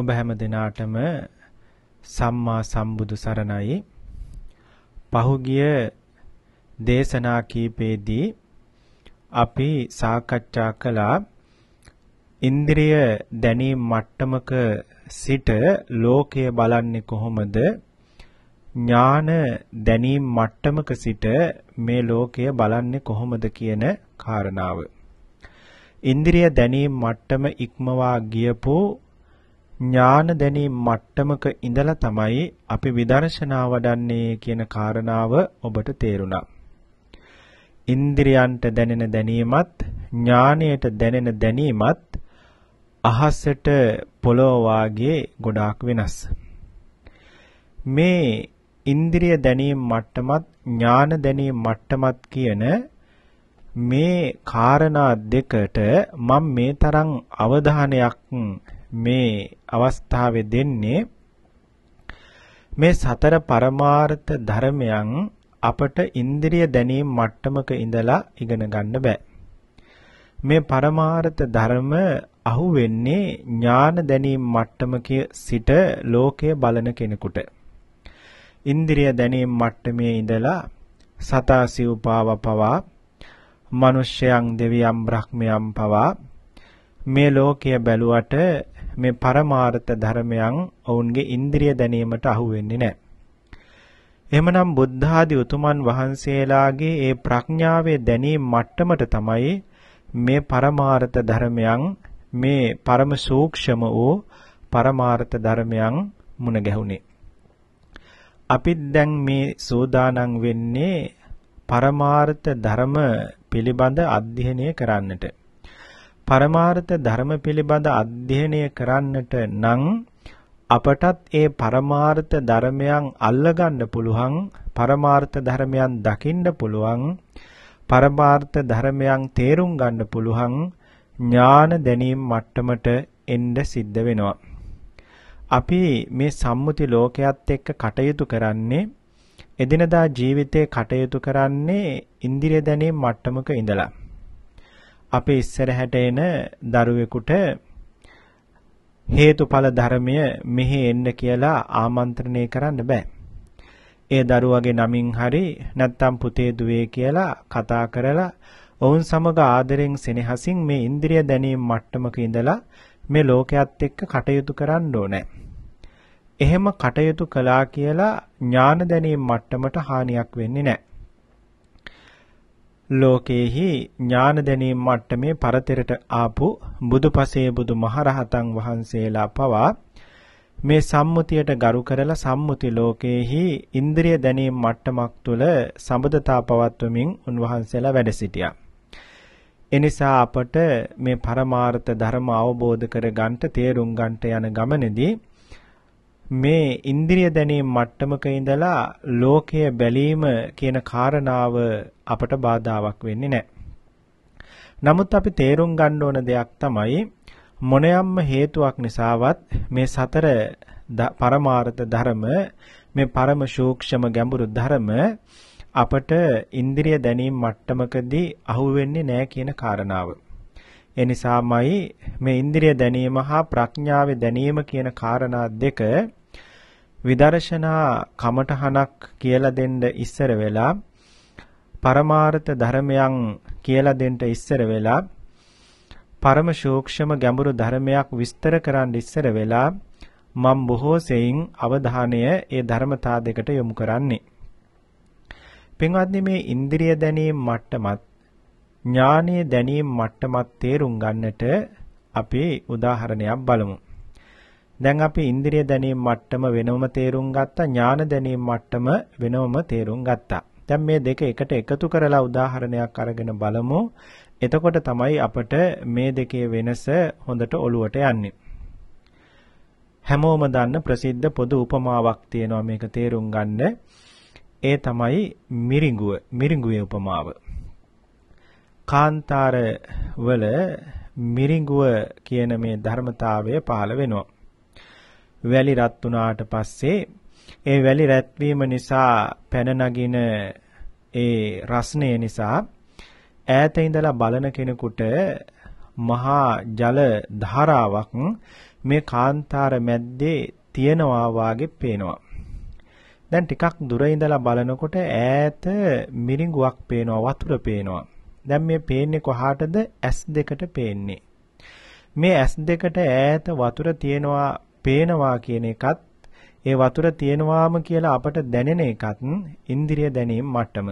ඔබ හැම දිනාටම සම්මා සම්බුදු සරණයි. පහුගිය දේශනා කීපෙදී අපි සාකච්ඡා කළා ඉන්ද්‍රිය දැනීම් මට්ටමක සිට ලෝකය බලන්නේ කොහොමද? ඥාන දැනීම් මට්ටමක සිට මේ ලෝකය බලන්නේ කොහොමද කියන කාරණාව. ඉන්ද්‍රිය දැනීම් මට්ටම ඉක්මවා ගියපෝ ඥාන දැනීම් මට්ටමක ඉඳලා තමයි අපි විදර්ශනා වඩන්නේ කියන කාරණාව ඔබට තේරුණා. ඉන්ද්‍රියන්ට දැනෙන දැනීමත් ඥානයට දැනෙන දැනීමත් අහසට පොළොව ගොඩාක් වෙනස්. මේ ඉන්ද්‍රිය දැනීම් මට්ටමත් ඥාන දැනීම් මට්ටමත් කියන මේ කාරණා දෙකට මම මේ තරම් අවධානයක් මේ අවස්ථාවේ දෙන්නේ මේ සතර පරමාර්ථ ධර්මයන් අපට ඉන්ද්‍රිය දැනීම් මට්ටමක ඉඳලා ඉගෙන ගන්න බෑ. මේ පරමාර්ථ ධර්ම අහු වෙන්නේ ඥාන දැනීම් මට්ටමක සිට ලෝකය බලන කෙනෙකුට. ඉන්ද්‍රිය දැනීම් මට්ටමේ ඉඳලා සතා සිව්පාව පවා මනුෂ්‍යයන් දෙවියන් බ්‍රහ්මයන් පවා මේ ලෝකය බැලුවට මේ පරමාර්ථ ධර්මයන් ඔවුන්ගේ ඉන්ද්‍රිය දැනීමට අහු වෙන්නේ නැහැ. එහෙමනම් බුද්ධ ආදී උතුමන් වහන්සේලාගේ ඒ ප්‍රඥාවේ දැනීම මට්ටමට තමයි මේ පරමාර්ථ ධර්මයන් මේ පරම සූක්ෂම වූ පරමාර්ථ ධර්මයන් මුණ ගැහුනේ. අපිත් දැන් මේ සෝදානම් වෙන්නේ පරමාර්ථ ධර්ම පිළිබඳ අධ්‍යයනය කරන්නට. පරමාර්ථ ධර්ම පිළිබඳ අධ්‍යයනය කරන්නට නම් අපටත් ඒ පරමාර්ථ ධර්මයන් අල්ලගන්න පුළුවන් පරමාර්ථ ධර්මයන් දකින්න පුළුවන් පරමාර්ථ ධර්මයන් තේරුම් ගන්න පුළුවන් ඥාන දැනීම මට්ටමට එන්න සිද්ධ වෙනවා අපි මේ සම්මුති ලෝකයේත් එක්ක කටයුතු කරන්නේ එදිනදා ජීවිතේ කටයුතු කරන්නේ ඉන්ද්‍රිය දැනීම මට්ටමක ඉඳලා අපේ ඉස්සරහට එන දරුවෙකුට හේතුඵල ධර්මය මෙහි එන්න කියලා ආමන්ත්‍රණය කරන්න බෑ. ඒ දරුවගේ නමින් හරි නැත්නම් පුතේ දුවේ කියලා කතා කරලා ඔවුන් සමග ආදරෙන් සෙනෙහසින් මේ ඉන්ද්‍රිය දැනීම් මට්ටමක ඉඳලා මේ ලෝකයේත් එක්ක කටයුතු කරන්න ඕනේ. එහෙම කටයුතු කළා කියලා ඥාන දැනීම් මට්ටමට හානියක් වෙන්නේ නැහැ. ලෝකේහි ඥාන දැනීම මට්ටමේ පරතරට ආපු බුදුපසේ බුදු මහරහතන් වහන්සේලා පවා මේ සම්මුතියට ගරු කරලා සම්මුති ලෝකේහි ඉන්ද්‍රිය දැනීම මට්ටමක් තුල සම්බදතා පවත්වමින් උන්වහන්සේලා වැඩ සිටියා. එනිසා අපට මේ පරමාර්ථ ධර්ම අවබෝධ කර ගන්නට තේරුම් ගන්නට යන ගමනේදී මේ ඉන්ද්‍රිය දැනීම් මට්ටමක ඉඳලා ලෝකය බැලීම කියන කාරණාව අපට බාධාවක් වෙන්නේ නැහැ. නමුත් අපි තේරුම් ගන්න ඕන දෙයක් තමයි මොනයම්ම හේතුවක් නිසාවත් මේ සතර පරමාර්ථ ධර්ම මේ පරම සූක්ෂම ගැඹුරු ධර්ම අපට ඉන්ද්‍රිය දැනීම් මට්ටමකදී අහු වෙන්නේ නැහැ කියන කාරණාව. එනිසාමයි මේ ඉන්ද්‍රිය දැනීම හා ප්‍රඥාවේ දැනීම කියන කාරණා දෙක විදර්ශනා කමඨහනක් කියලා දෙන්න ඉස්සර වෙලා පරමාර්ථ ධර්මයන් කියලා දෙන්න ඉස්සර වෙලා පරම සූක්ෂම ගැඹුරු ධර්මයක් විස්තර කරන්න ඉස්සර වෙලා මම බොහෝ සෙයින් අවධානය ඒ ධර්මතා දෙකට යොමු කරන්නේ. පින්වත්නි මේ ඉන්ද්‍රිය දැනීම මට්ටමත් ඥානීය දැනීම මට්ටමත් තේරුම් ගන්නට අපි උදාහරණයක් බලමු. දැන් අපි ඉන්ද්‍රිය දැනීම් මට්ටම වෙනවම තේරුම් ගත්තා ඥාන දැනීම් මට්ටම වෙනවම තේරුම් ගත්තා. දැන් මේ දෙක එකට එකතු කරලා උදාහරණයක් අරගෙන බලමු. එතකොට තමයි අපට මේ දෙකේ වෙනස හොඳට ඔළුවට යන්නේ. හැමෝම දන්න ප්‍රසිද්ධ පොදු උපමාවක් තියෙනවා මේක තේරුම් ගන්න. ඒ තමයි මිරිඟුව, මිරිඟුවේ උපමාව. කාන්තාර වල මිරිඟුව කියන මේ ධර්මතාවය පහළ වෙනවා. වැලි රත් වුණාට පස්සේ ඒ වැලි රැත්වීම නිසා පැන නගින ඒ රස්ණය නිසා ඈත ඉඳලා බලන කෙනෙකුට මහා ජල ධාරාවක් මේ කාන්තාර මැද්දේ තියෙනවා වාගේ පේනවා. දැන් ටිකක් දුර ඉඳලා බලනකොට ඈත මිරිඟුවක් පේනවා වතුර පේනවා. දැන් මේ පේන්නේ කොහාටද? S2ට පේන්නේ. මේ S2ට ඈත වතුර තියෙනවා පේනවා කියන එකත් ඒ වතුර තියෙනවාම කියලා අපට දැනෙන එකත් ඉන්ද්‍රිය දැනීම් මට්ටම.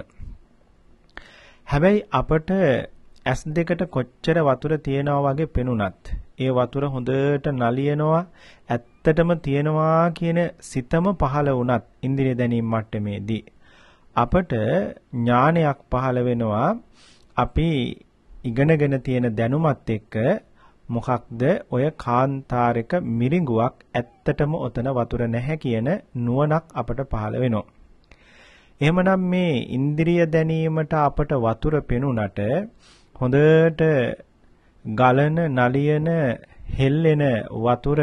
හැබැයි අපට ඇස් දෙකට කොච්චර වතුර තියෙනවා වගේ පෙනුනත් ඒ වතුර හොඳට නලියනවා ඇත්තටම තියෙනවා කියන සිතම පහළ වුණත් ඉන්ද්‍රිය දැනීම් මට්ටමේදී අපට ඥානයක් පහළ වෙනවා අපි ඉගෙනගෙන තියෙන දැනුමත් එක්ක මොකක්ද ඔය කාන්තාරක මිරිඟුවක් ඇත්තටම ඔතන වතුර නැහැ කියන නුවණක් අපට පහළ වෙනවා. එහෙමනම් මේ ඉන්ද්‍රිය දැනීමට අපට වතුර පෙනුනට හොඳට ගලන නලියන හෙල්ලෙන වතුර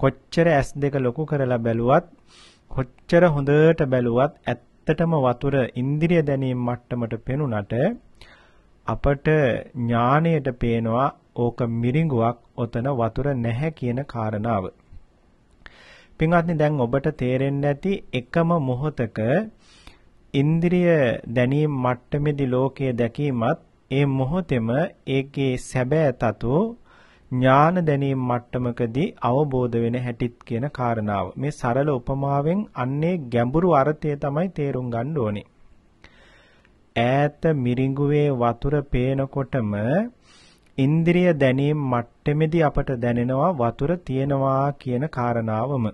කොච්චර ඇස් දෙක ලොකු කරලා බැලුවත් කොච්චර හොඳට බැලුවත් ඇත්තටම වතුර ඉන්ද්‍රිය දැනීම මට්ටමට පෙනුනට අපට ඥාණයට පේනවා ඕක මිරිඟුවක් ඔතන වතුර නැහැ කියන කාරණාව. පින්වත්නි දැන් ඔබට තේරෙන්න ඇති එකම මොහොතක ඉන්ද්‍රිය දැනීම් මට්ටමේදී ලෝකය දැකීමත් ඒ මොහොතෙම ඒකේ සැබෑ තතු ඥාන දැනීම් මට්ටමකදී අවබෝධ වෙන හැටිත් කියන කාරණාව. මේ සරල උපමාවෙන් අන්නේ ගැඹුරු අර්ථය තමයි තේරුම් ගන්න ඕනේ. ඈත මිරිඟුවේ වතුර පේනකොටම ඉන්ද්‍රිය දැනීම් මට්ටමේදී අපට දැනෙනවා වතුර තියෙනවා කියන කාරණාවම.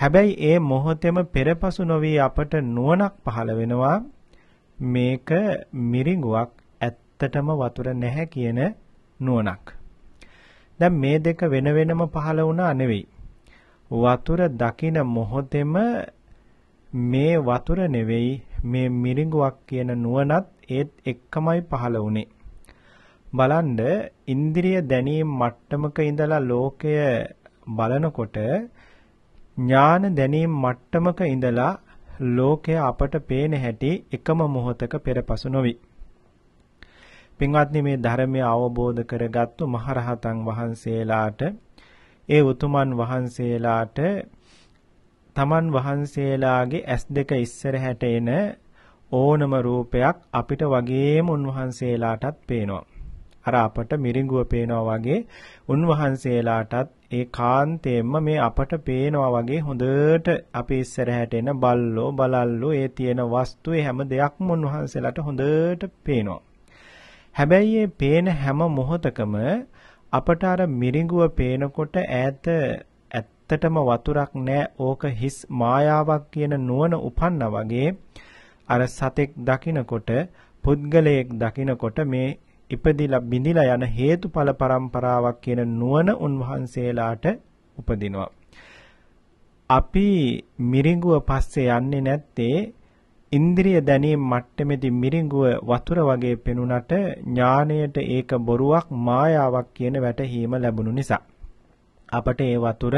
හැබැයි ඒ මොහොතේම පෙරපසු නොවේ අපට නුවණක් පහළ වෙනවා මේක මිරිඟුවක් ඇත්තටම වතුර නැහැ කියන නුවණක්. දැන් මේ දෙක වෙන වෙනම පහළ වුණා නෙවෙයි. වතුර දකින මොහොතෙම මේ වතුර නෙවෙයි මේ මිරිඟුවක් කියන නුවණත් ඒත් එක්කමයි පහළ වුණේ. බලන්න ඉන්ද්‍රිය දැනීම් මට්ටමක ඉඳලා ලෝකය බලනකොට ඥාන දැනීම් මට්ටමක ඉඳලා ලෝකය අපට පේන හැටි එකම මොහොතක පෙරපසු නොවේ. පින්වත්නි මේ ධර්මය අවබෝධ කරගත්තු මහරහතන් වහන්සේලාට ඒ උතුමන් වහන්සේලාට තමන් වහන්සේලාගේ ඇස් දෙක ඉස්සරහට එන ඕනම රූපයක් අපිට වගේම උන්වහන්සේලාටත් පේනවා. අර අපට මිරිඟුව පේනවා වගේ උන්වහන්සේලාටත් ඒ කාන්තේම මේ අපට පේනවා වගේ හොඳට අපේ ඉස්සරහට එන බල්ලෝ බලල්ලෝ ඒ තියෙන වස්තුවේ හැම දෙයක්ම උන්වහන්සේලාට හොඳට පේනවා. හැබැයි මේ පේන හැම මොහොතකම අපට අර මිරිඟුව පේනකොට ඈත ඇත්තටම වතුරක් නෑ ඕක හිස් මායාවක් කියන නුවණ උපන්නා වගේ අර සතෙක් දකිනකොට පුද්ගලයෙක් දකිනකොට මේ ඉපදිලා බිඳිලා යන හේතුඵල පරම්පරාවක් කියන නුවණ උන්වහන්සේලාට උපදිනවා. අපි මිරිඟුව පස්සේ යන්නේ නැත්තේ ඉන්ද්‍රිය දැනීම් මට්ටමේදී මිරිඟුව වතුර වගේ පෙනුනට ඥාණයට ඒක බොරුවක් මායාවක් කියන වැටහීම ලැබුණු නිසා අපට ඒ වතුර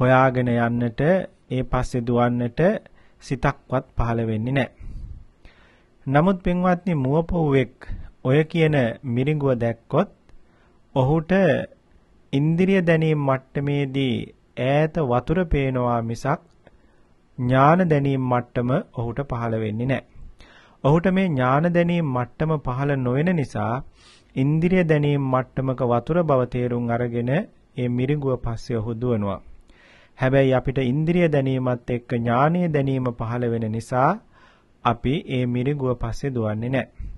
හොයාගෙන යන්නට ඒ පස්සේ දුවන්නට සිතක්වත් පහළ වෙන්නේ නැහැ. නමුත් පින්වත්නි මුවපොව්වෙක් ඔය කියන මිරිඟුව දැක්කොත් ඔහුට ඉන්ද්‍රිය දැනීම් මට්ටමේදී ඈත වතුර පේනවා මිසක් ඥාන දැනීම් මට්ටම ඔහුට පහළ වෙන්නේ නැහැ. ඔහුට මේ ඥාන දැනීම් මට්ටම පහළ නොවන නිසා ඉන්ද්‍රිය දැනීම් මට්ටමක වතුර බව තේරුම් අරගෙන ඒ මිරිඟුව පස්සේ ඔහු දුවනවා. හැබැයි අපිට ඉන්ද්‍රිය දැනීමත් එක්ක ඥානීය දැනීම පහළ වෙන නිසා අපි ඒ මිරිඟුව පස්සේ දුවන්නේ නැහැ.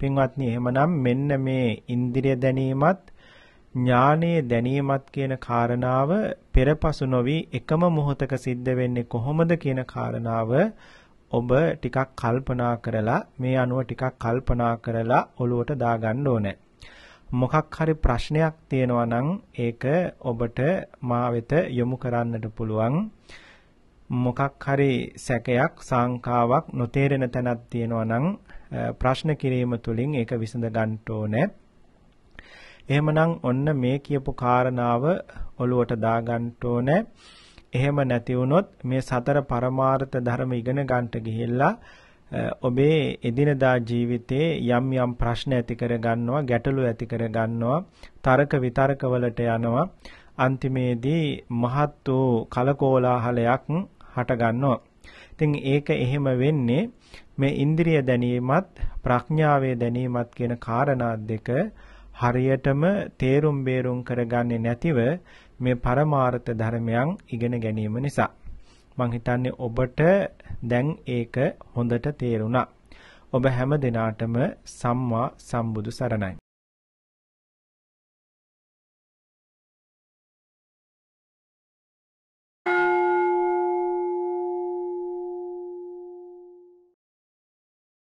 පින්වත්නි එහෙමනම් මෙන්න මේ ඉන්ද්‍රිය දැනීමත් ඥානයේ දැනීමත් කියන කාරණාව පෙරපසු නොවි එකම මොහොතක සිද්ධ වෙන්නේ කොහොමද කියන කාරණාව ඔබ ටිකක් කල්පනා කරලා මේ අනුව ටිකක් කල්පනා කරලා ඔලුවට දාගන්න ඕනේ. මොකක් හරි ප්‍රශ්නයක් තියෙනවා නම් ඒක ඔබට මා වෙත යොමු කරන්නට පුළුවන්. මොකක් හරි සැකයක්, සංකාවක් නොතේරෙන තැනක් තියෙනවා නම් ප්‍රශ්න කිරීම තුළින් ඒක විසඳ ගන්න ඕනේ. එහෙමනම් ඔන්න මේ කියපු කාරණාව ඔළුවට දාගන්න ඕනේ. එහෙම නැති වුණොත් මේ සතර පරමාර්ථ ධර්ම ඉගෙන ගන්නට ගිහිල්ලා ඔබේ එදිනදා ජීවිතේ යම් යම් ප්‍රශ්න ඇති කර ගන්නවා ගැටලු ඇති කර ගන්නවා තර්ක විතර්ක වලට යනවා අන්තිමේදී මහත් වූ කලකෝලාහලයක් හට ගන්නවා ඉතින් ඒක එහෙම වෙන්නේ මේ ඉන්ද්‍රිය දැනීමත් ප්‍රඥාවේ දැනීමත් කියන காரணා දෙක හරියටම තේරුම් බේරුම් කරගන්නේ නැතිව මේ පරමාර්ථ ධර්මයන් ඉගෙන ගැනීම නිසා මං හිතන්නේ ඔබට දැන් ඒක හොඳට තේරුණා. ඔබ හැම දිනාටම සම්මා සම්බුදු සරණයි.